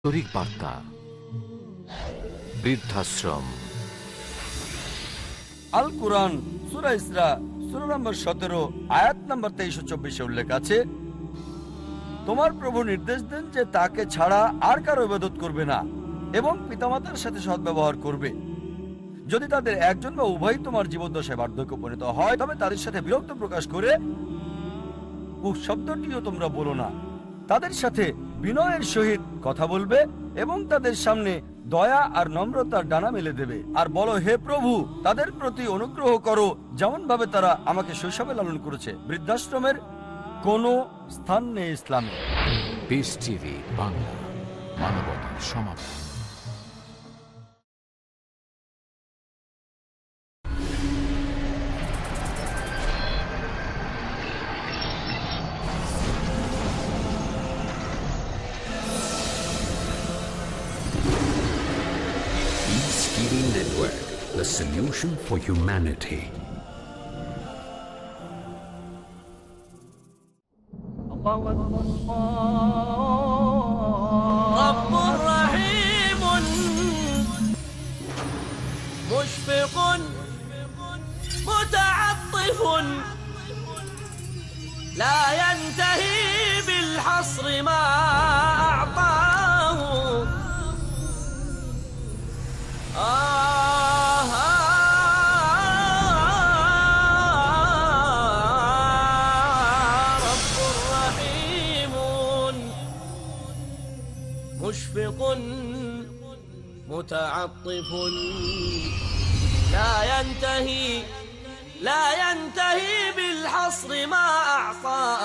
আন্তরিক বার্তা বৃদ্ধাশ্রম আল কোরআন সুরা ইসরা নম্বর সতেরো আয়াত নম্বর তেইশশো চব্বিশে উল্লেখ আছে তোমার প্রভু নির্দেশ দেন যে তাকে ছাড়া আর কারো ইবাদত করবে না এবং পিতামাতার সাথে সদ্ব্যবহার করবে যদি তাদের একজন বা উভয় তোমার দশায় বার্ধক্য পরিণত হয় তবে তাদের সাথে বিরক্ত প্রকাশ করে শব্দটিও তোমরা বলো না তাদের সাথে বিনয়ের সহিত কথা বলবে এবং তাদের সামনে দয়া আর নম্রতার ডানা মেলে দেবে আর বলো হে প্রভু তাদের প্রতি অনুগ্রহ করো যেমন ভাবে তারা আমাকে শৈশবে লালন করেছে বৃদ্ধাশ্রমের কোন স্থান নেই ইসলামে বাংলা মানবতার সমাধান solution for humanity. Allah, Allah, Allah. ينتهي بالحصر ما أعصى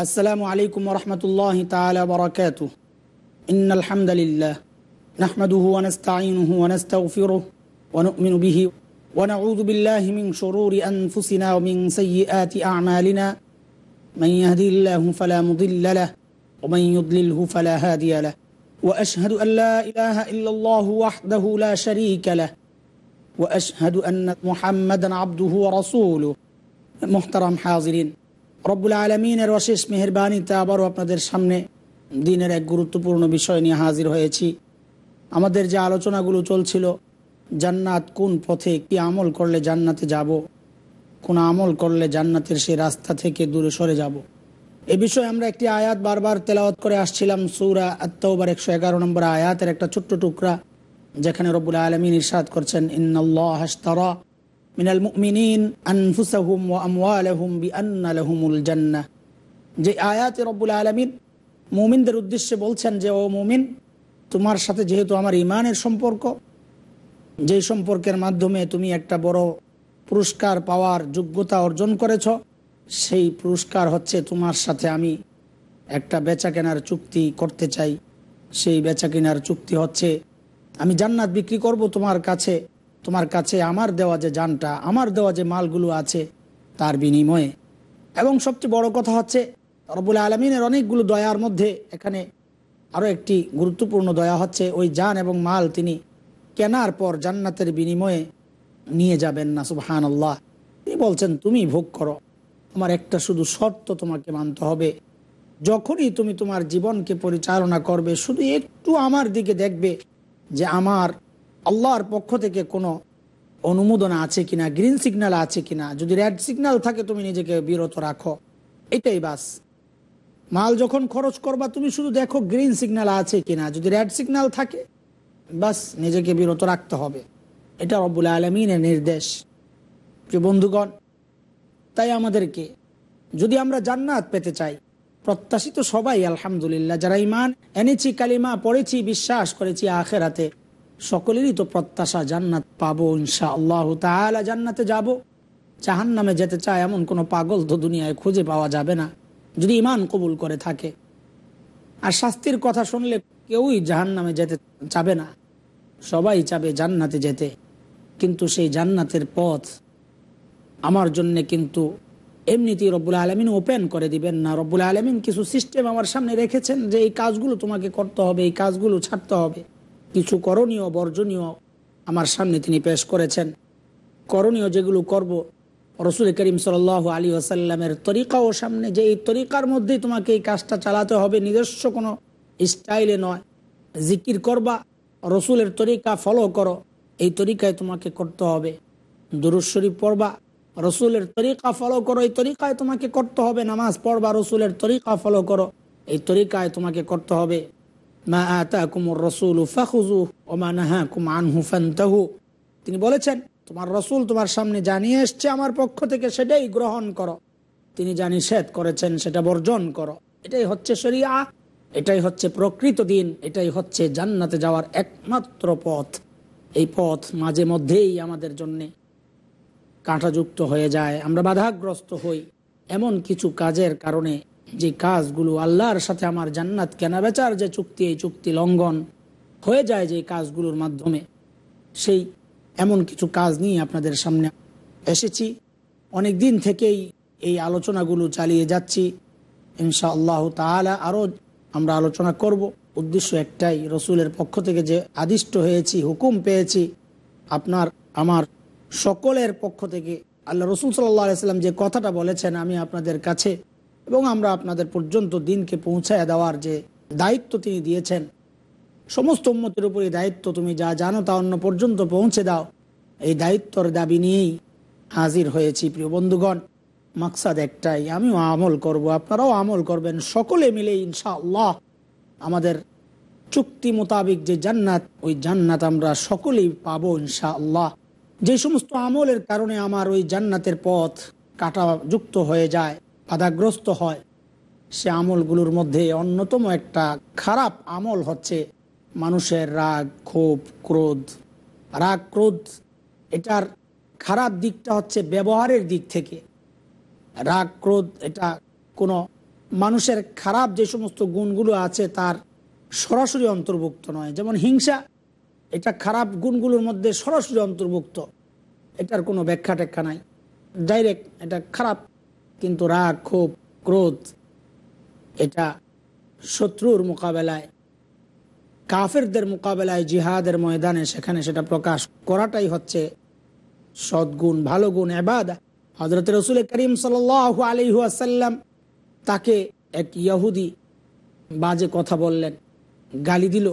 السلام عليكم ورحمة الله تعالى وبركاته إن الحمد لله نحمده ونستعينه ونستغفره ونؤمن به ونعوذ بالله من شرور أنفسنا ومن سيئات أعمالنا من يهدي الله فلا مضل له ومن يضلله فلا هادي له وأشهد أن لا إله إلا الله وحده لا شريك له وأشهد أن محمدا عبده ورسوله محترم حاضرين রব্বুল আলমিনের অশেষ মেহরবানিতে আবারও আপনাদের সামনে দিনের এক গুরুত্বপূর্ণ বিষয় নিয়ে হাজির হয়েছি আমাদের যে আলোচনাগুলো চলছিল জান্নাত কোন পথে কি আমল করলে জান্নাতে যাব কোন আমল করলে জান্নাতের সেই রাস্তা থেকে দূরে সরে যাব। এ বিষয়ে আমরা একটি আয়াত বারবার তেলাওয়াত করে আসছিলাম সৌরা আত্মাউবার একশো এগারো নম্বর আয়াতের একটা ছোট্ট টুকরা যেখানে রব্বুল আলমিন ইরশাদ করছেন ইন্নআল্লাহ হাস্তারা মিনাল মুমিনিন আনফুসাহুম ওয়া আমওয়ালাহুম বিআন্না লাহুমুল জান্নাহ যে আয়াতে রব্বুল আলমিন মুমিনদের উদ্দেশ্যে বলছেন যে ও মুমিন তোমার সাথে যেহেতু আমার ইমানের সম্পর্ক যেই সম্পর্কের মাধ্যমে তুমি একটা বড় পুরস্কার পাওয়ার যোগ্যতা অর্জন করেছ সেই পুরস্কার হচ্ছে তোমার সাথে আমি একটা বেচা কেনার চুক্তি করতে চাই সেই বেচা কেনার চুক্তি হচ্ছে আমি জান্নাত বিক্রি করব তোমার কাছে তোমার কাছে আমার দেওয়া যে যানটা আমার দেওয়া যে মালগুলো আছে তার বিনিময়ে এবং সবচেয়ে বড় কথা হচ্ছে রবুল আলমিনের অনেকগুলো দয়ার মধ্যে এখানে আরও একটি গুরুত্বপূর্ণ দয়া হচ্ছে ওই যান এবং মাল তিনি কেনার পর জান্নাতের বিনিময়ে নিয়ে যাবেন না সুবহান আল্লাহ তিনি বলছেন তুমি ভোগ করো আমার একটা শুধু শর্ত তোমাকে মানতে হবে যখনই তুমি তোমার জীবনকে পরিচালনা করবে শুধু একটু আমার দিকে দেখবে যে আমার আল্লাহর পক্ষ থেকে কোনো অনুমোদন আছে কিনা গ্রিন সিগন্যাল আছে কিনা যদি রেড সিগন্যাল থাকে তুমি নিজেকে বিরত রাখো এটাই বাস মাল যখন খরচ করবা তুমি শুধু দেখো গ্রিন সিগন্যাল আছে কিনা যদি রেড সিগন্যাল থাকে বাস নিজেকে বিরত রাখতে হবে এটা রব্বুল আলমিনের নির্দেশ যে বন্ধুগণ তাই আমাদেরকে যদি আমরা জান্নাত পেতে চাই প্রত্যাশিত সবাই আলহামদুলিল্লাহ যারা ইমান এনেছি কালিমা পড়েছি বিশ্বাস করেছি আখেরাতে সকলেরই তো প্রত্যাশা জান্নাত পাবো ইনশা আল্লাহ তাহলে জান্নাতে যাব চাহান নামে যেতে চায় এমন কোনো পাগল তো দুনিয়ায় খুঁজে পাওয়া যাবে না যদি ইমান কবুল করে থাকে আর শাস্তির কথা শুনলে কেউই জাহান নামে যেতে চাবে না সবাই চাবে জান্নাতে যেতে কিন্তু সেই জান্নাতের পথ আমার জন্য কিন্তু এমনিতেই রব্বুল আলমিন ওপেন করে দিবেন না রব্বুল আলমিন কিছু সিস্টেম আমার সামনে রেখেছেন যে এই কাজগুলো তোমাকে করতে হবে এই কাজগুলো ছাড়তে হবে কিছু করণীয় বর্জনীয় আমার সামনে তিনি পেশ করেছেন করণীয় যেগুলো করব রসুল করিম সাল আলী আসাল্লামের তরিকাও সামনে যে এই তরিকার মধ্যেই তোমাকে এই কাজটা চালাতে হবে নিজস্ব কোনো স্টাইলে নয় জিকির করবা রসুলের তরিকা ফলো করো এই তরিকায় তোমাকে করতে হবে দুরুশ্বরীফ পড়বা রসুলের তরিকা ফলো করো এই তরিকায় তোমাকে করতে হবে নামাজ পড়বা রসুলের তরিকা ফলো করো এই তরিকায় তোমাকে করতে হবে কুমুর রসুল তিনি বলেছেন তোমার রসুল তোমার সামনে জানিয়ে এসছে আমার পক্ষ থেকে সেটাই গ্রহণ করো তিনি যা নিষেধ করেছেন সেটা বর্জন করো এটাই হচ্ছে শরিয়া এটাই হচ্ছে প্রকৃত দিন এটাই হচ্ছে জান্নাতে যাওয়ার একমাত্র পথ এই পথ মাঝে মধ্যেই আমাদের জন্যে কাঁটাযুক্ত হয়ে যায় আমরা বাধাগ্রস্ত হই এমন কিছু কাজের কারণে যে কাজগুলো আল্লাহর সাথে আমার জান্নাত কেনাবেচার যে চুক্তি এই চুক্তি লঙ্ঘন হয়ে যায় যে কাজগুলোর মাধ্যমে সেই এমন কিছু কাজ নিয়ে আপনাদের সামনে এসেছি অনেক দিন থেকেই এই আলোচনাগুলো চালিয়ে যাচ্ছি ইনশা আল্লাহ তালা আরও আমরা আলোচনা করবো উদ্দেশ্য একটাই রসুলের পক্ষ থেকে যে আদিষ্ট হয়েছি হুকুম পেয়েছি আপনার আমার সকলের পক্ষ থেকে আল্লাহ রসুল সাল্লাহ আলাইসাল্লাম যে কথাটা বলেছেন আমি আপনাদের কাছে এবং আমরা আপনাদের পর্যন্ত দিনকে পৌঁছায় দেওয়ার যে দায়িত্ব তিনি দিয়েছেন সমস্ত উন্মতির উপরে দায়িত্ব তুমি যা জানো তা অন্য পর্যন্ত পৌঁছে দাও এই দায়িত্বর দাবি নিয়েই হাজির হয়েছি প্রিয় বন্ধুগণ মাকসাদ একটাই আমিও আমল করব আপনারাও আমল করবেন সকলে মিলে ইনশাআল্লাহ আমাদের চুক্তি মোতাবেক যে জান্নাত ওই জান্নাত আমরা সকলেই পাবো ইনশা আল্লাহ যে সমস্ত আমলের কারণে আমার ওই জান্নাতের পথ যুক্ত হয়ে যায় বাধাগ্রস্ত হয় সে আমলগুলোর মধ্যে অন্যতম একটা খারাপ আমল হচ্ছে মানুষের রাগ ক্ষোভ ক্রোধ রাগ ক্রোধ এটার খারাপ দিকটা হচ্ছে ব্যবহারের দিক থেকে রাগ ক্রোধ এটা কোনো মানুষের খারাপ যে সমস্ত গুণগুলো আছে তার সরাসরি অন্তর্ভুক্ত নয় যেমন হিংসা এটা খারাপ গুণগুলোর মধ্যে সরাসরি অন্তর্ভুক্ত এটার কোনো ব্যাখ্যা ট্যাখ্যা নাই ডাইরেক্ট এটা খারাপ কিন্তু রাগ ক্ষোভ ক্রোধ এটা শত্রুর মোকাবেলায় কাফেরদের মোকাবেলায় জিহাদের ময়দানে সেখানে সেটা প্রকাশ করাটাই হচ্ছে সদ্গুণ ভালো গুণ এবাদ হজরত রসুল করিম সাল আলী আসাল্লাম তাকে এক ইয়াহুদি বাজে কথা বললেন গালি দিল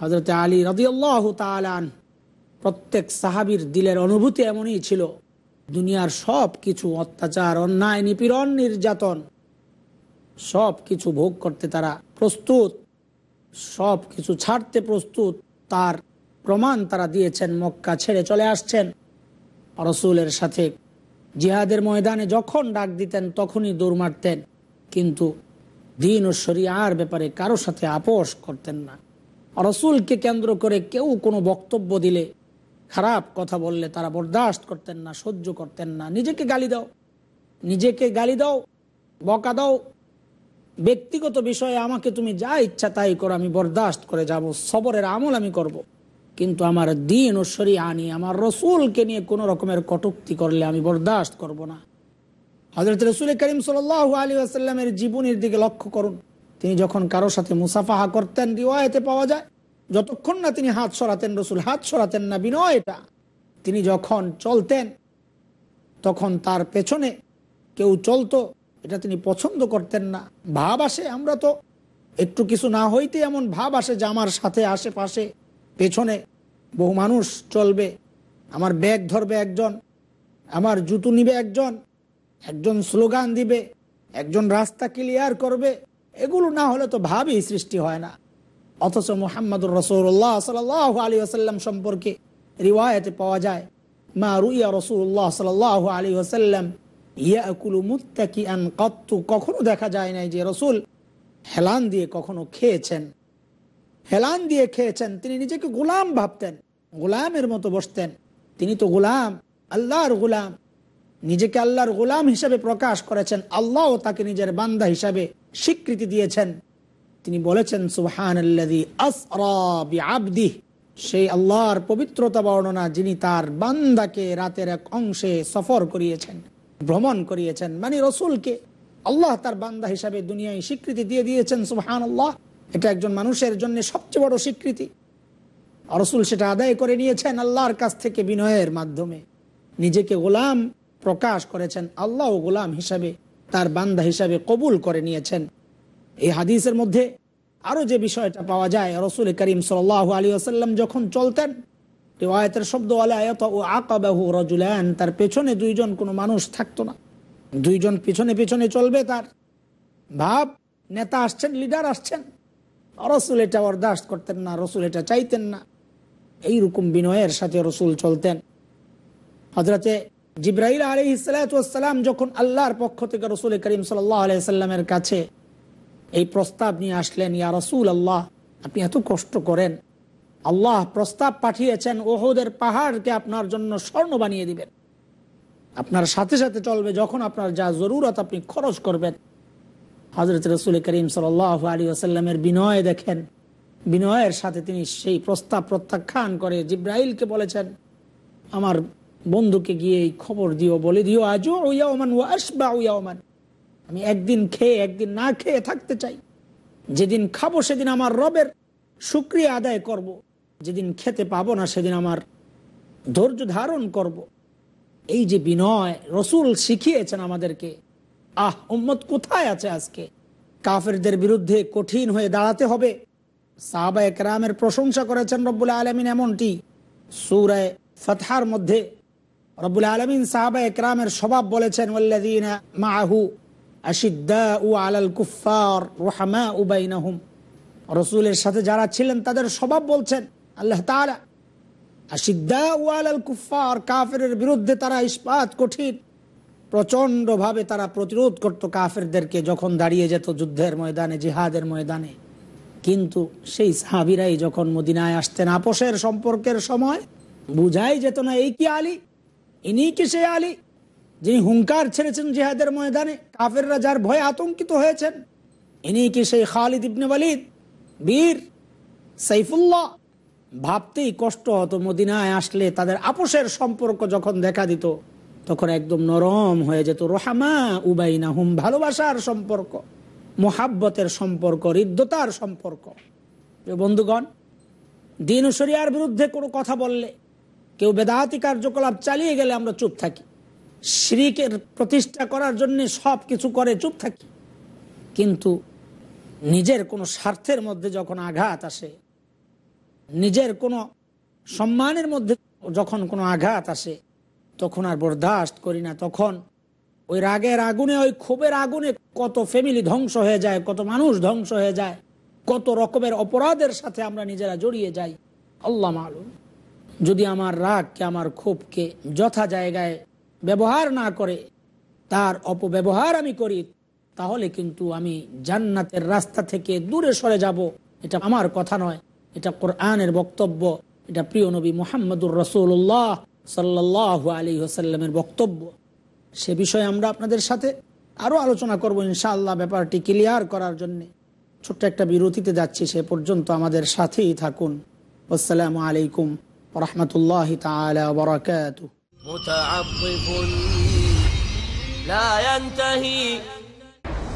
হজরত আলী রদিয়াল্লাহ তালান প্রত্যেক সাহাবির দিলের অনুভূতি এমনই ছিল দুনিয়ার সব কিছু অত্যাচার অন্যায় নিপীড়ন নির্যাতন সব কিছু ভোগ করতে তারা প্রস্তুত সব কিছু ছাড়তে প্রস্তুত তার প্রমাণ তারা দিয়েছেন মক্কা ছেড়ে চলে আসছেন রসুলের সাথে জিহাদের ময়দানে যখন ডাক দিতেন তখনই দৌড় মারতেন কিন্তু দিন ও শরিয়ার ব্যাপারে কারো সাথে আপোষ করতেন না রসুলকে কেন্দ্র করে কেউ কোনো বক্তব্য দিলে খারাপ কথা বললে তারা বরদাস্ত করতেন না সহ্য করতেন না নিজেকে গালি দাও নিজেকে গালি দাও বকা দাও ব্যক্তিগত বিষয়ে আমাকে তুমি যা ইচ্ছা তাই করো আমি বরদাস্ত করে যাব সবরের আমল আমি করব। কিন্তু আমার দিন ও শরিয়া নিয়ে আমার রসুলকে নিয়ে কোনো রকমের কটুক্তি করলে আমি বরদাস্ত করব না হজরত রসুল করিম সাল আলী আসাল্লামের জীবনের দিকে লক্ষ্য করুন তিনি যখন কারোর সাথে মুসাফাহা করতেন রিওয়ায়তে পাওয়া যায় যতক্ষণ না তিনি হাত সরাতেন রসুল হাত সরাতেন না বিনয় এটা তিনি যখন চলতেন তখন তার পেছনে কেউ চলতো এটা তিনি পছন্দ করতেন না ভাব আসে আমরা তো একটু কিছু না হইতে এমন ভাব আসে যে আমার সাথে আশেপাশে পেছনে বহু মানুষ চলবে আমার ব্যাগ ধরবে একজন আমার জুতো নিবে একজন একজন স্লোগান দিবে একজন রাস্তা ক্লিয়ার করবে এগুলো না হলে তো ভাবই সৃষ্টি হয় না অথচ মোহাম্মদুর রসৌল্লাহ সাল আলী আসাল্লাম সম্পর্কে রিওয়ায়তে পাওয়া যায় মা রুইয়া রসুল্লাহ সাল আলী আসাল্লাম ইয়াকুলু মুত্তাকি আন কত্তু কখনো দেখা যায় নাই যে রসুল হেলান দিয়ে কখনো খেয়েছেন হেলান দিয়ে খেয়েছেন তিনি নিজেকে গোলাম ভাবতেন গোলামের মতো বসতেন তিনি তো গোলাম আল্লাহর গোলাম নিজেকে আল্লাহর গোলাম হিসাবে প্রকাশ করেছেন আল্লাহ তাকে নিজের বান্দা হিসাবে স্বীকৃতি দিয়েছেন তিনি বলেছেন সুহান সেই আল্লাহর পবিত্রতা বর্ণনা যিনি তার বান্দাকে রাতের এক অংশে সফর করিয়েছেন ভ্রমণ করিয়েছেন মানে রসুলকে আল্লাহ তার বান্দা হিসাবে দুনিয়ায় স্বীকৃতি দিয়ে দিয়েছেন সুহান আল্লাহ এটা একজন মানুষের জন্য সবচেয়ে বড় স্বীকৃতি রসুল সেটা আদায় করে নিয়েছেন আল্লাহর কাছ থেকে বিনয়ের মাধ্যমে নিজেকে গোলাম প্রকাশ করেছেন আল্লাহ গোলাম হিসাবে তার বান্দা হিসাবে কবুল করে নিয়েছেন এই হাদিসের মধ্যে আরও যে বিষয়টা পাওয়া যায় রসুল করিম সাল আলী আসাল্লাম যখন চলতেন রেওয়ায়তের শব্দ ও তার পেছনে দুইজন কোনো মানুষ থাকতো না দুইজন পিছনে পিছনে চলবে তার ভাব নেতা আসছেন লিডার আসছেন রসুল এটা বরদাস্ত করতেন না রসুল এটা চাইতেন না এইরকম বিনয়ের সাথে রসুল চলতেন হজরতে জিব্রাহিল আলী ইসালাতাম যখন আল্লাহর পক্ষ থেকে রসুল করিম সাল্লাহ আলাইসাল্লামের কাছে এই প্রস্তাব নিয়ে আসলেন ইয়া রসুল আল্লাহ আপনি এত কষ্ট করেন আল্লাহ প্রস্তাব পাঠিয়েছেন ওহদের পাহাড়কে আপনার জন্য স্বর্ণ বানিয়ে দিবেন আপনার সাথে সাথে চলবে যখন আপনার যা জরুরত আপনি খরচ করবেন হজরত রসুল করিম সাল আলী আসাল্লামের বিনয় দেখেন বিনয়ের সাথে তিনি সেই প্রস্তাব প্রত্যাখ্যান করে জিব্রাহিলকে বলেছেন আমার বন্ধুকে গিয়ে এই খবর দিও বলে দিও আজও ওয়াওমান ও আসবা ওয়াওমান আমি একদিন খেয়ে একদিন না খেয়ে থাকতে চাই যেদিন খাবো সেদিন আমার রবের সুক্রিয়া আদায় করব। যেদিন খেতে পাবো না সেদিন আমার ধৈর্য ধারণ করব। এই যে বিনয় রসুল শিখিয়েছেন আমাদেরকে আহ উম্মত কোথায় আছে আজকে কাফেরদের বিরুদ্ধে কঠিন হয়ে দাঁড়াতে হবে সাহাবা একরামের প্রশংসা করেছেন রব্বুল আলমিন এমনটি সুরায় ফতহার মধ্যে রব্বুল আলমিন সাহাবা একরামের স্বভাব বলেছেন ওল্লাদিনা মাহু আশিদ্দা উ আলাল কুফার রোহামা উবাইনাহুম রসুলের সাথে যারা ছিলেন তাদের স্বভাব বলছেন আল্লাহ তালা আশিদ্দা উ আলাল কুফার কাফের বিরুদ্ধে তারা ইস্পাত কঠিন প্রচণ্ডভাবে তারা প্রতিরোধ করত কাফেরদেরকে যখন দাঁড়িয়ে যেত যুদ্ধের ময়দানে জিহাদের ময়দানে কিন্তু সেই সাহাবিরাই যখন মদিনায় আসতেন আপোষের সম্পর্কের সময় বুঝাই যেত না এই কি আলী ইনি কি সে আলী যিনি হুঙ্কার ছেড়েছেন জিহাদের ময়দানে কাফেররা যার ভয়ে আতঙ্কিত হয়েছেন ইনি কি সেই খালিদ ইবনে ওয়ালিদ বীর সাইফুল্লাহ ভাবতেই কষ্ট হতো মদিনায় আসলে তাদের আপোষের সম্পর্ক যখন দেখা দিত তখন একদম নরম হয়ে যেত রোহামা উবাইনা হুম ভালোবাসার সম্পর্ক মোহাব্বতের সম্পর্ক হৃদ্যতার সম্পর্ক বন্ধুগণ দিন শরিয়ার বিরুদ্ধে কোনো কথা বললে কেউ বেদাহাতি কার্যকলাপ চালিয়ে গেলে আমরা চুপ থাকি শ্রীকের প্রতিষ্ঠা করার জন্য সব কিছু করে চুপ থাকি কিন্তু নিজের কোনো স্বার্থের মধ্যে যখন আঘাত আসে নিজের কোনো সম্মানের মধ্যে যখন কোনো আঘাত আসে তখন আর বরদাস্ত করি না তখন ওই রাগের আগুনে ওই ক্ষোভের আগুনে কত ফ্যামিলি ধ্বংস হয়ে যায় কত মানুষ ধ্বংস হয়ে যায় কত রকমের অপরাধের সাথে আমরা নিজেরা জড়িয়ে যাই আল্লাহ মালুম যদি আমার রাগকে আমার ক্ষোভকে যথা জায়গায় ব্যবহার না করে তার অপব্যবহার আমি করি তাহলে কিন্তু আমি জান্নাতের রাস্তা থেকে দূরে সরে যাব এটা আমার কথা নয় এটা কোরআনের বক্তব্য এটা প্রিয় নবী মোহাম্মদুর রসুল্লাহ সাল্লাহ আলী হোসাল্লামের বক্তব্য সে বিষয়ে আমরা আপনাদের সাথে আরও আলোচনা করব ইনশাআল্লাহ ব্যাপারটি ক্লিয়ার করার জন্যে ছোট্ট একটা বিরতিতে যাচ্ছি সে পর্যন্ত আমাদের সাথেই থাকুন আসসালামু আলাইকুম ورحمة الله تعالى وبركاته متعطف لا ينتهي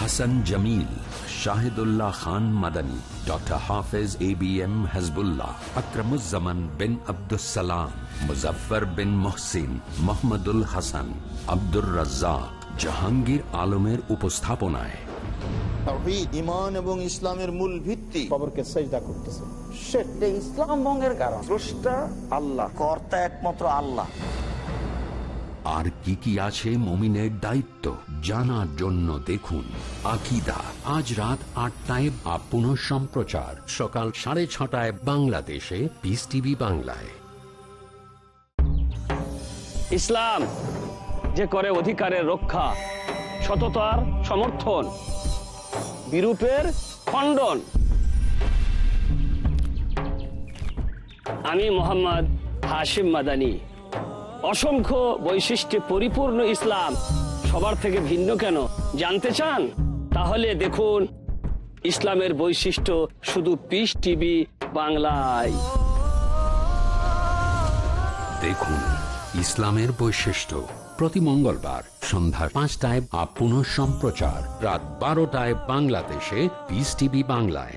Hasan Jamil Shahidullah Khan Madani doctor Hafez A B M Hezbullah Akramuzzaman bin Abdussalam Muzaffar bin Mohsin Mohammadul Hasan Abdur Razzaq Jahangir আলমের উপস্থাপনায় ইমান এবং ইসলামের মূল ভিত্তি খবরকে সেটা ইসলাম আল্লাহ একমাত্র আল্লাহ আর কি কি আছে মমিনের দায়িত্ব জানার জন্য দেখুন আকিদা আজ রাত আটটায় আপন সম্প্রচার সকাল সাড়ে ছটায় বাংলাদেশে পিস টিভি বাংলায় ইসলাম যে করে অধিকারের রক্ষা সততার সমর্থন বিরূপের খণ্ডন আমি মোহাম্মদ হাশিম মাদানী অসংখ্য বৈশিষ্ট্যে পরিপূর্ণ ইসলাম সবার থেকে ভিন্ন কেন জানতে চান তাহলে দেখুন ইসলামের বৈশিষ্ট্য শুধু পিস টিভি বাংলায় দেখুন ইসলামের বৈশিষ্ট্য প্রতি মঙ্গলবার সন্ধ্যা পাঁচটায় আপন সম্প্রচার রাত বারোটায় বাংলাদেশে পিস টিভি বাংলায়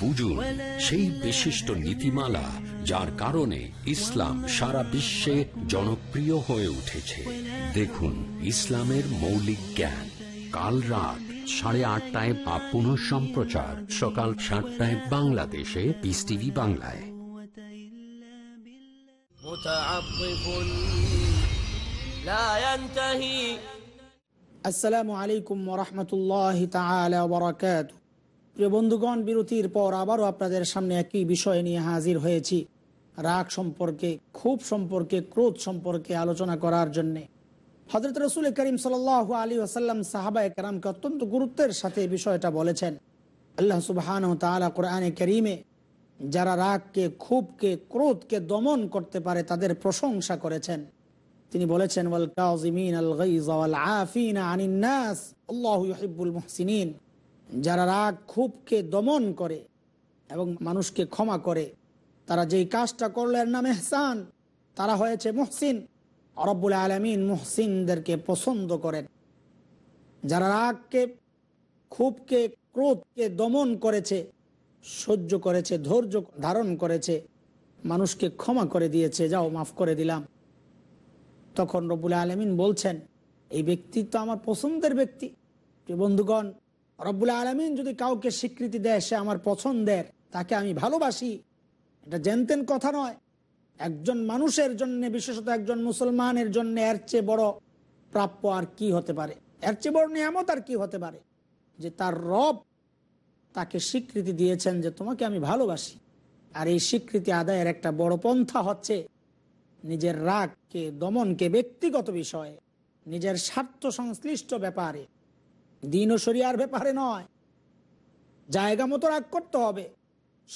বুঝুন সেই বিশিষ্ট নীতিমালা যার কারণে ইসলাম সারা বিশ্বে জনপ্রিয় হয়ে উঠেছে দেখুন ইসলামের মৌলিক জ্ঞান কাল রাত সাড়ে আটটায় বা পুনঃ সম্প্রচার সকাল সাতটায় বাংলাদেশে পিস টিভি বাংলায় لا ينتهي আসসালামু আলাইকুম ওরহমতুল্লাহ তালাবরাকাত প্রিয় বন্ধুগণ বিরতির পর আবারও আপনাদের সামনে একই বিষয় নিয়ে হাজির হয়েছি রাগ সম্পর্কে ক্ষোভ সম্পর্কে ক্রোধ সম্পর্কে আলোচনা করার জন্যে হজরত রসুল করিম সাল আলী আসাল্লাম সাহাবা একরামকে অত্যন্ত গুরুত্বের সাথে বিষয়টা বলেছেন আল্লাহ সুবাহান তালা কোরআনে করিমে যারা রাগকে ক্ষোভকে ক্রোধকে দমন করতে পারে তাদের প্রশংসা করেছেন তিনি বলেছেন ওয়াল কাজিমিন আল গাইজ ওয়াল আফিন আনিন নাস আল্লাহু ইউহিব্বুল মুহসিনিন যারা রাগ খুবকে দমন করে এবং মানুষকে ক্ষমা করে তারা যেই কাজটা করলো এর নাম এহসান তারা হয়েছে মুহসিন রব্বুল আলমিন মুহসিনদেরকে পছন্দ করেন যারা রাগকে খুবকে ক্রোধকে দমন করেছে সহ্য করেছে ধৈর্য ধারণ করেছে মানুষকে ক্ষমা করে দিয়েছে যাও মাফ করে দিলাম তখন রবুল আলমিন বলছেন এই ব্যক্তি তো আমার পছন্দের ব্যক্তি বন্ধুগণ রব্বুল আলমিন যদি কাউকে স্বীকৃতি দেয় সে আমার পছন্দের তাকে আমি ভালোবাসি এটা জেনতেন কথা নয় একজন মানুষের জন্য বিশেষত একজন মুসলমানের জন্য এর চেয়ে বড় প্রাপ্য আর কি হতে পারে এর চেয়ে বড় নিয়ামত আর কি হতে পারে যে তার রব তাকে স্বীকৃতি দিয়েছেন যে তোমাকে আমি ভালোবাসি আর এই স্বীকৃতি আদায়ের একটা বড় পন্থা হচ্ছে নিজের রাগকে দমনকে ব্যক্তিগত বিষয়ে নিজের স্বার্থ সংশ্লিষ্ট ব্যাপারে দিন ও সরিয়ার ব্যাপারে নয় জায়গা মতো রাগ করতে হবে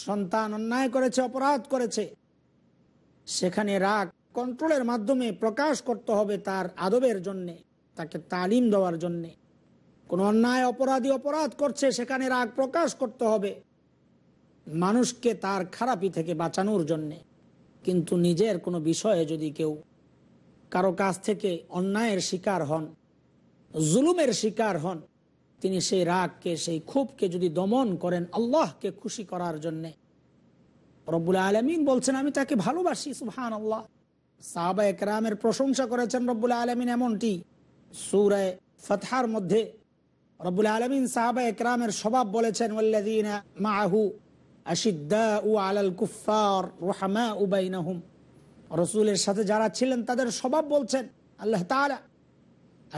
সন্তান অন্যায় করেছে অপরাধ করেছে সেখানে রাগ কন্ট্রোলের মাধ্যমে প্রকাশ করতে হবে তার আদবের জন্যে তাকে তালিম দেওয়ার জন্যে কোনো অন্যায় অপরাধী অপরাধ করছে সেখানে রাগ প্রকাশ করতে হবে মানুষকে তার খারাপি থেকে বাঁচানোর জন্যে কিন্তু নিজের কোনো বিষয়ে যদি কেউ কারো কাছ থেকে অন্যায়ের শিকার হন জুলুমের শিকার হন তিনি সেই রাগকে সেই ক্ষোভকে যদি দমন করেন আল্লাহকে খুশি করার জন্যে রব্বুল আলমিন বলছেন আমি তাকে ভালোবাসি সুহান আল্লাহ সাহবা একরামের প্রশংসা করেছেন রব্বুল আলমিন এমনটি সুরায় ফতহার মধ্যে রব্বুল আলমিন সাহাবা একরামের স্বভাব বলেছেন মাহু রসুলের সাথে যারা ছিলেন তাদের স্বভাব বলছেন আল্লাহ তালা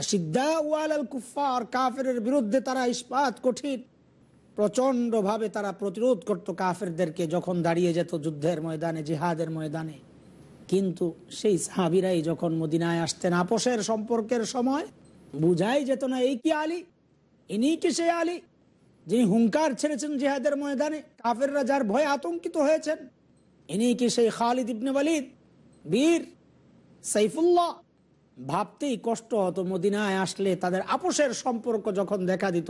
আশিদ্দা উ আল কুফার কাফের বিরুদ্ধে তারা ইস্পাত কঠিন প্রচণ্ডভাবে তারা প্রতিরোধ করত কাফেরদেরকে যখন দাঁড়িয়ে যেত যুদ্ধের ময়দানে জিহাদের ময়দানে কিন্তু সেই সাহাবিরাই যখন মদিনায় আসতেন আপোষের সম্পর্কের সময় বুঝাই যেত না এই কি আলী ইনি কি সে আলী যিনি হুঙ্কার ছেড়েছেন জেহাদের ময়দানে কাফেররা যার ভয়ে আতঙ্কিত হয়েছেন ইনি কি সেই খালিদ ইবনে বলিদ বীর সাইফুল্লাহ ভাবতেই কষ্ট হতো মদিনায় আসলে তাদের আপোষের সম্পর্ক যখন দেখা দিত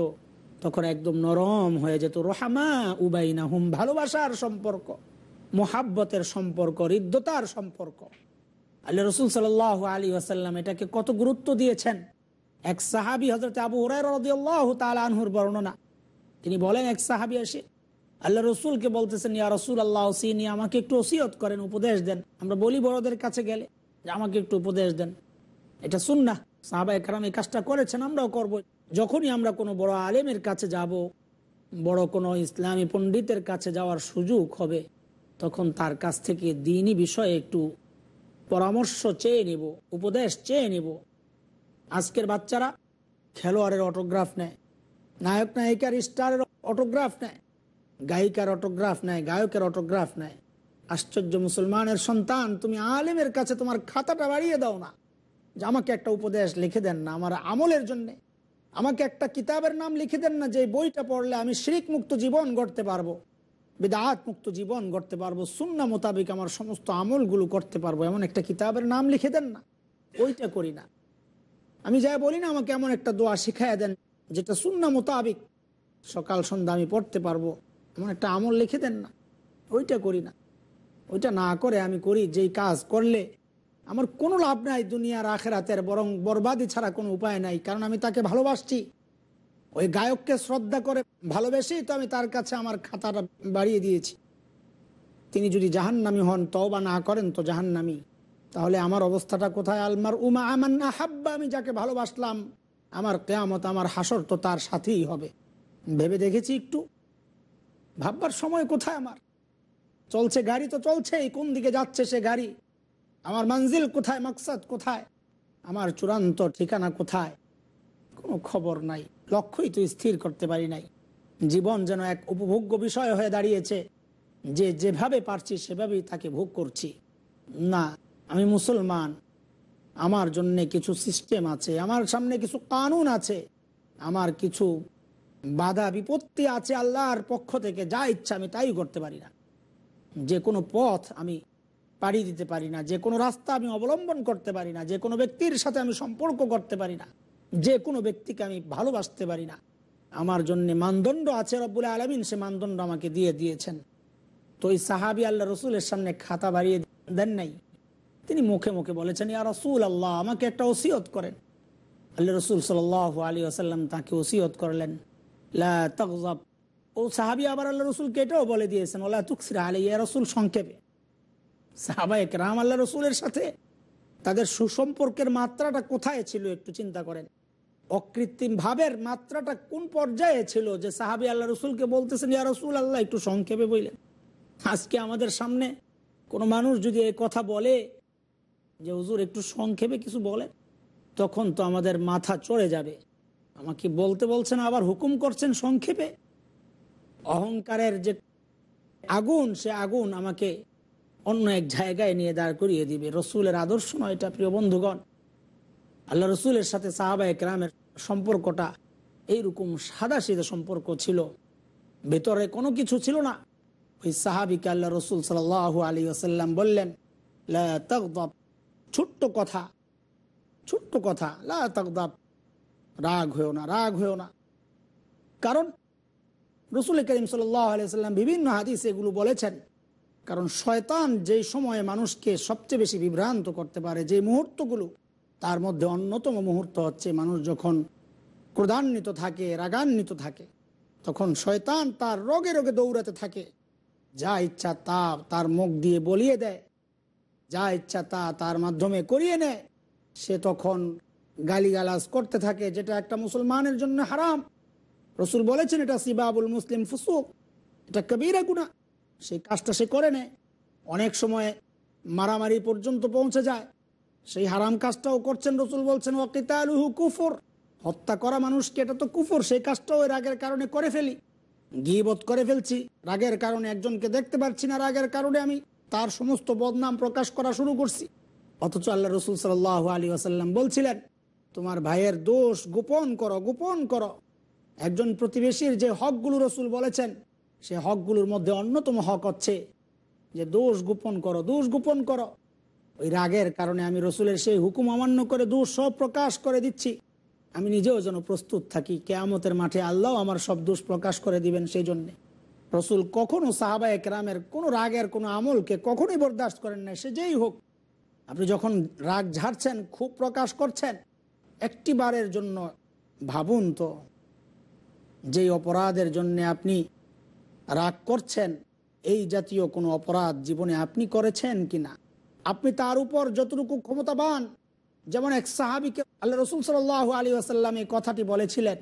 তখন একদম নরম হয়ে যেত রোহামা উবাইনা হুম ভালোবাসার সম্পর্ক মোহাব্বতের সম্পর্ক হৃদ্যতার সম্পর্ক আল্লাহ রসুল সাল আলী আসাল্লাম এটাকে কত গুরুত্ব দিয়েছেন এক সাহাবি হজরত আবু হরাই রদিয়াল্লাহ তাল আনহুর বর্ণনা তিনি বলেন এক সাহাবি আসে আল্লাহ রসুলকে বলতেছেন ইয়া রসুল আল্লাহ ওসিনি আমাকে একটু ওসিয়ত করেন উপদেশ দেন আমরা বলি বড়দের কাছে গেলে যে আমাকে একটু উপদেশ দেন এটা শুন না সাহাবা একরাম এই কাজটা করেছেন আমরাও করব যখনই আমরা কোনো বড় আলেমের কাছে যাব বড় কোনো ইসলামী পণ্ডিতের কাছে যাওয়ার সুযোগ হবে তখন তার কাছ থেকে দিনই বিষয়ে একটু পরামর্শ চেয়ে নেব উপদেশ চেয়ে নেব আজকের বাচ্চারা খেলোয়াড়ের অটোগ্রাফ নেয় নায়ক নায়িকার স্টারের অটোগ্রাফ নেয় গায়িকার অটোগ্রাফ নেয় গায়কের অটোগ্রাফ নেয় আশ্চর্য মুসলমানের সন্তান তুমি আলেমের কাছে তোমার খাতাটা বাড়িয়ে দাও না যে আমাকে একটা উপদেশ লিখে দেন না আমার আমলের জন্যে আমাকে একটা কিতাবের নাম লিখে দেন না যে বইটা পড়লে আমি শিরিক মুক্ত জীবন গড়তে পারবো বিদাত মুক্ত জীবন গড়তে পারবো সুন্না মোতাবেক আমার সমস্ত আমলগুলো করতে পারবো এমন একটা কিতাবের নাম লিখে দেন না ওইটা করি না আমি যা বলি না আমাকে এমন একটা দোয়া শিখাইয়া দেন যেটা সুন্না মোতাবিক সকাল সন্ধ্যা আমি পড়তে পারবো এমন একটা আমল লিখে দেন না ওইটা করি না ওইটা না করে আমি করি যেই কাজ করলে আমার কোনো লাভ নাই দুনিয়ার আখেরাতের বরং বরবাদি ছাড়া কোনো উপায় নাই কারণ আমি তাকে ভালোবাসছি ওই গায়ককে শ্রদ্ধা করে ভালোবেসেই তো আমি তার কাছে আমার খাতাটা বাড়িয়ে দিয়েছি তিনি যদি জাহান্নামি হন তও বা না করেন তো জাহান্নামি তাহলে আমার অবস্থাটা কোথায় আলমার উমা আমান হাব্বা আমি যাকে ভালোবাসলাম আমার কেয়ামত আমার হাসর তো তার সাথেই হবে ভেবে দেখেছি একটু ভাববার সময় কোথায় আমার চলছে গাড়ি তো চলছেই কোন দিকে যাচ্ছে সে গাড়ি আমার মঞ্জিল কোথায় মাকসাদ কোথায় আমার চূড়ান্ত ঠিকানা কোথায় কোনো খবর নাই লক্ষ্যই তো স্থির করতে পারি নাই জীবন যেন এক উপভোগ্য বিষয় হয়ে দাঁড়িয়েছে যে যেভাবে পারছি সেভাবেই তাকে ভোগ করছি না আমি মুসলমান আমার জন্যে কিছু সিস্টেম আছে আমার সামনে কিছু কানুন আছে আমার কিছু বাধা বিপত্তি আছে আল্লাহর পক্ষ থেকে যা ইচ্ছা আমি তাই করতে পারি না যে কোনো পথ আমি পাড়ি দিতে পারি না যে কোনো রাস্তা আমি অবলম্বন করতে পারি না যে কোনো ব্যক্তির সাথে আমি সম্পর্ক করতে পারি না যে কোনো ব্যক্তিকে আমি ভালোবাসতে পারি না আমার জন্য মানদণ্ড আছে রব্বুল আলমিন সে মানদণ্ড আমাকে দিয়ে দিয়েছেন তো এই সাহাবি আল্লাহ রসুলের সামনে খাতা বাড়িয়ে দেন নাই তিনি মুখে মুখে বলেছেন ইয়া রসুল আল্লাহ আমাকে একটা ওসিয়ত করেন আল্লাহ রসুল সাল আলী আসাল্লাম তাকে ওসিয়ত করলেন ও সাহাবি আবার আল্লাহ রসুলকে এটাও বলে দিয়েছেন ওলা তুকসির আলী ইয়া রসুল সংক্ষেপে সাহাবা একরাম আল্লাহ রসুলের সাথে তাদের সুসম্পর্কের মাত্রাটা কোথায় ছিল একটু চিন্তা করেন অকৃত্রিম ভাবের মাত্রাটা কোন পর্যায়ে ছিল যে সাহাবি আল্লাহ রসুলকে বলতেছেন ইয়া রসুল আল্লাহ একটু সংক্ষেপে বললেন আজকে আমাদের সামনে কোনো মানুষ যদি এই কথা বলে যে হুজুর একটু সংক্ষেপে কিছু বলে তখন তো আমাদের মাথা চড়ে যাবে আমাকে বলতে বলছেন আবার হুকুম করছেন সংক্ষেপে অহংকারের যে আগুন সে আগুন আমাকে অন্য এক জায়গায় নিয়ে দাঁড় করিয়ে দিবে রসুলের আদর্শ নয় এটা প্রিয় বন্ধুগণ আল্লাহ রসুলের সাথে সাহাবা একরামের সম্পর্কটা এইরকম সাদা সিধা সম্পর্ক ছিল ভেতরে কোনো কিছু ছিল না ওই সাহাবিকে আল্লাহ রসুল সাল আলী আসাল্লাম বললেন ছোট্ট কথা ছোট্ট কথা লা রাগ হয়েও না রাগ হয়েও না কারণ রসুল করিম সাল্লাম বিভিন্ন হাদিস এগুলো বলেছেন কারণ শয়তান যেই সময়ে মানুষকে সবচেয়ে বেশি বিভ্রান্ত করতে পারে যে মুহূর্তগুলো তার মধ্যে অন্যতম মুহূর্ত হচ্ছে মানুষ যখন ক্রোধান্বিত থাকে রাগান্বিত থাকে তখন শয়তান তার রোগে রোগে দৌড়াতে থাকে যা ইচ্ছা তা তার মুখ দিয়ে বলিয়ে দেয় যা ইচ্ছা তা তার মাধ্যমে করিয়ে নেয় সে তখন গালিগালাজ করতে থাকে যেটা একটা মুসলমানের জন্য হারাম রসুল বলেছেন এটা সিবাবুল মুসলিম ফুসুক এটা কবিরা গুণা সেই কাজটা সে করে নেয় অনেক সময় মারামারি পর্যন্ত পৌঁছে যায় সেই হারাম কাজটাও করছেন রসুল বলছেন আলুহু কুফর হত্যা করা মানুষকে এটা তো কুফর সেই কাজটাও রাগের কারণে করে ফেলি গিবোধ করে ফেলছি রাগের কারণে একজনকে দেখতে পাচ্ছি না রাগের কারণে আমি তার সমস্ত বদনাম প্রকাশ করা শুরু করছি অথচ আল্লাহ রসুল সাল আলী আসাল্লাম বলছিলেন তোমার ভাইয়ের দোষ গোপন করো গোপন করো একজন প্রতিবেশীর যে হকগুলো রসুল বলেছেন সে হকগুলোর মধ্যে অন্যতম হক হচ্ছে যে দোষ গোপন করো দোষ গোপন করো ওই রাগের কারণে আমি রসুলের সেই হুকুম অমান্য করে দোষ সব প্রকাশ করে দিচ্ছি আমি নিজেও যেন প্রস্তুত থাকি কেয়ামতের মাঠে আল্লাহ আমার সব দোষ প্রকাশ করে দিবেন সেই জন্যে রসুল কখনো সাহাবা একরামের কোনো রাগের কোনো আমলকে কখনোই বরদাস্ত করেন না সে যেই হোক আপনি যখন রাগ ঝাড়ছেন খুব প্রকাশ করছেন একটি বারের জন্য ভাবুন তো যেই অপরাধের জন্য আপনি রাগ করছেন এই জাতীয় কোনো অপরাধ জীবনে আপনি করেছেন কি না আপনি তার উপর যতটুকু ক্ষমতাবান যেমন এক সাহাবিকে আল্লাহ রসুল সাল আলী আসাল্লাম এই কথাটি বলেছিলেন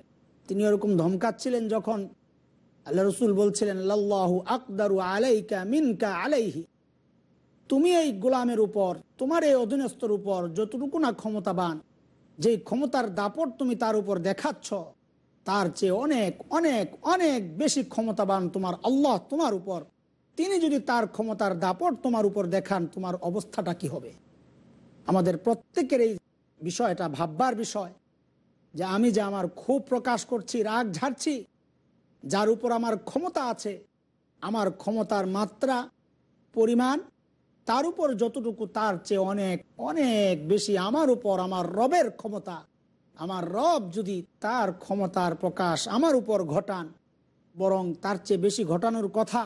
তিনি ওরকম ধমকাচ্ছিলেন যখন আল্লাহ রসুল বলছিলেন লাল্লাহু আকদারু আলাইকা মিনকা আলাইহি তুমি এই গোলামের উপর তোমার এই অধীনস্থর উপর যতটুকু না ক্ষমতাবান যেই ক্ষমতার দাপট তুমি তার উপর দেখাচ্ছ তার চেয়ে অনেক অনেক অনেক বেশি ক্ষমতাবান তোমার আল্লাহ তোমার উপর তিনি যদি তার ক্ষমতার দাপট তোমার উপর দেখান তোমার অবস্থাটা কি হবে আমাদের প্রত্যেকের এই বিষয়টা ভাববার বিষয় যে আমি যে আমার খুব প্রকাশ করছি রাগ ঝাড়ছি যার উপর আমার ক্ষমতা আছে আমার ক্ষমতার মাত্রা পরিমাণ তার উপর যতটুকু তার চেয়ে অনেক অনেক বেশি আমার উপর আমার রবের ক্ষমতা আমার রব যদি তার ক্ষমতার প্রকাশ আমার উপর ঘটান বরং তার চেয়ে বেশি ঘটানোর কথা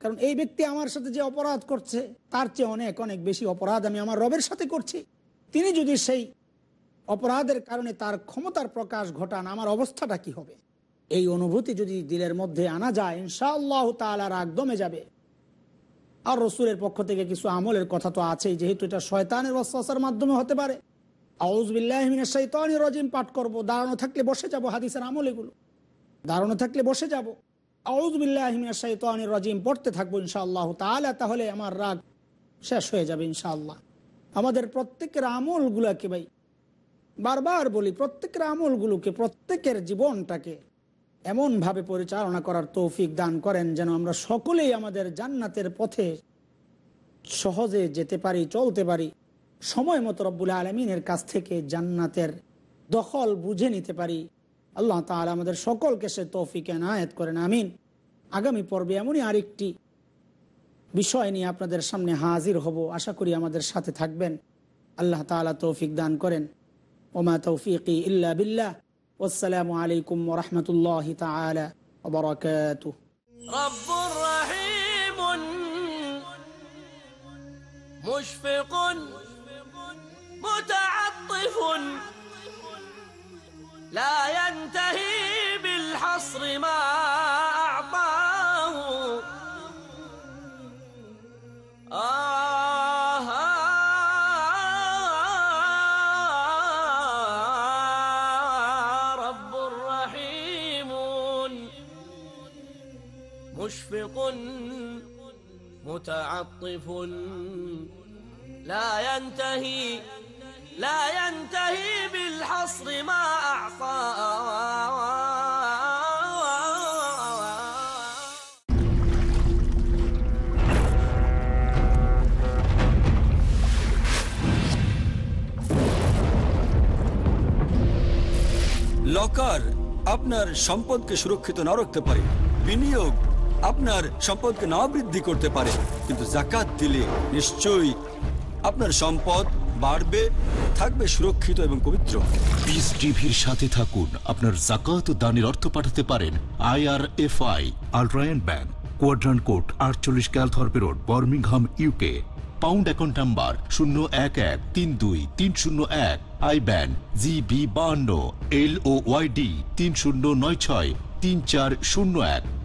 কারণ এই ব্যক্তি আমার সাথে যে অপরাধ করছে তার চেয়ে অনেক অনেক বেশি অপরাধ আমি আমার রবের সাথে করছি তিনি যদি সেই অপরাধের কারণে তার ক্ষমতার প্রকাশ ঘটান আমার অবস্থাটা কি হবে এই অনুভূতি যদি দিলের মধ্যে আনা যায় ইনশাআল্লাহ তালা রাগ দমে যাবে আর রসুলের পক্ষ থেকে কিছু আমলের কথা তো আছেই যেহেতু এটা শয়তানের অস্ত্রাসার মাধ্যমে হতে পারে আউজবিল্লাহমিনের শৈতানি রজিম পাঠ করব দাঁড়ানো থাকলে বসে যাব হাদিসের আমল এগুলো দাঁড়ানো থাকলে বসে যাব আউজবিল্লাহমিনের শৈতানি রজিম পড়তে থাকবো ইনশাআল্লাহ তাহলে তাহলে আমার রাগ শেষ হয়ে যাবে ইনশাআল্লাহ আমাদের প্রত্যেকের আমলগুলোকে ভাই বারবার বলি প্রত্যেকের আমলগুলোকে প্রত্যেকের জীবনটাকে এমনভাবে পরিচালনা করার তৌফিক দান করেন যেন আমরা সকলেই আমাদের জান্নাতের পথে সহজে যেতে পারি চলতে পারি সময় মতো রব্বুল আলমিনের কাছ থেকে জান্নাতের দখল বুঝে নিতে পারি আল্লাহ তাহলে আমাদের সকলকে সে তৌফিক এনায়েত করেন আমিন আগামী পর্বে এমনই আরেকটি বিষয় নিয়ে আপনাদের সামনে হাজির হব আশা করি আমাদের সাথে থাকবেন আল্লাহ তালা তৌফিক দান করেন ওমা তৌফিক ইল্লা বিল্লাহ والسلام عليكم ورحمة الله تعالى وبركاته رب رحيم مشفق متعطف لا ينتهي بالحصر ما مشفق متعطف لا ينتهي لا ينتهي بالحصر ما أعصى লকার আপনার সম্পদকে সুরক্ষিত না রাখতে পারে বিনিয়োগ আপনার সম্পদকে না বৃদ্ধি করতে পারে কিন্তু জাকাত দিলে নিশ্চয়ই আপনার সম্পদ বাড়বে থাকবে সুরক্ষিত এবং পবিত্র পিস টিভির সাথে থাকুন আপনার জাকাত দানের অর্থ পাঠাতে পারেন IRFI Al Rayan bank quadrant code আটচল্লিশ Calthorpe road Birmingham UK pound account number শূন্য এক এক তিন দুই তিন শূন্য এক আই ব্যান জি বি বাহান্ন এল ও ওয়াইডি তিন শূন্য নয় ছয় তিন চার শূন্য এক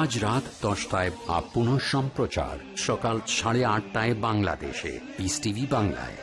আজ রাত দশটায় আপ পুনঃ সম্প্রচার সকাল সাড়ে আটটায় বাংলাদেশে পিস টিভি বাংলায়